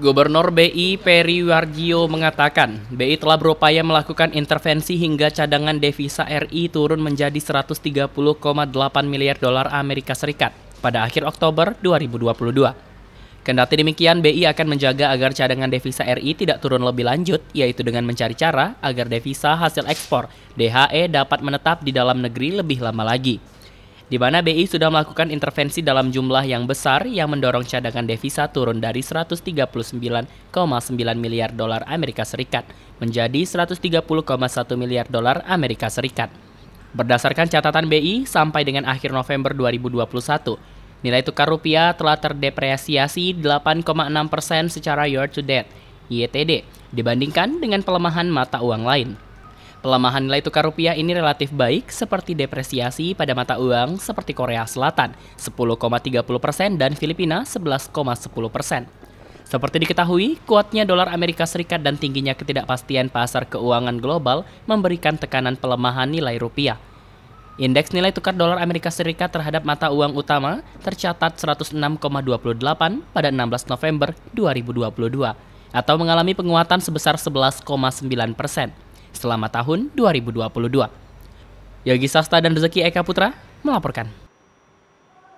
Gubernur BI Peri Warjio mengatakan, BI telah berupaya melakukan intervensi hingga cadangan devisa RI turun menjadi 130,8 miliar dolar Amerika Serikat pada akhir Oktober 2022. Kendati demikian, BI akan menjaga agar cadangan devisa RI tidak turun lebih lanjut, yaitu dengan mencari cara agar devisa hasil ekspor DHE dapat menetap di dalam negeri lebih lama lagi di mana BI sudah melakukan intervensi dalam jumlah yang besar yang mendorong cadangan devisa turun dari 139,9 miliar dolar Amerika Serikat menjadi 130,1 miliar dolar Amerika Serikat. Berdasarkan catatan BI, sampai dengan akhir November 2021, nilai tukar rupiah telah terdepresiasi 8,6 persen secara year to date, YTD, e dibandingkan dengan pelemahan mata uang lain. Pelemahan nilai tukar rupiah ini relatif baik seperti depresiasi pada mata uang seperti Korea Selatan 10,30 persen dan Filipina 11,10 persen. Seperti diketahui, kuatnya dolar Amerika Serikat dan tingginya ketidakpastian pasar keuangan global memberikan tekanan pelemahan nilai rupiah. Indeks nilai tukar dolar Amerika Serikat terhadap mata uang utama tercatat 106,28 pada 16 November 2022 atau mengalami penguatan sebesar 11,9 persen selama tahun 2022. Yogi Sasta dan Rezeki Eka Putra melaporkan.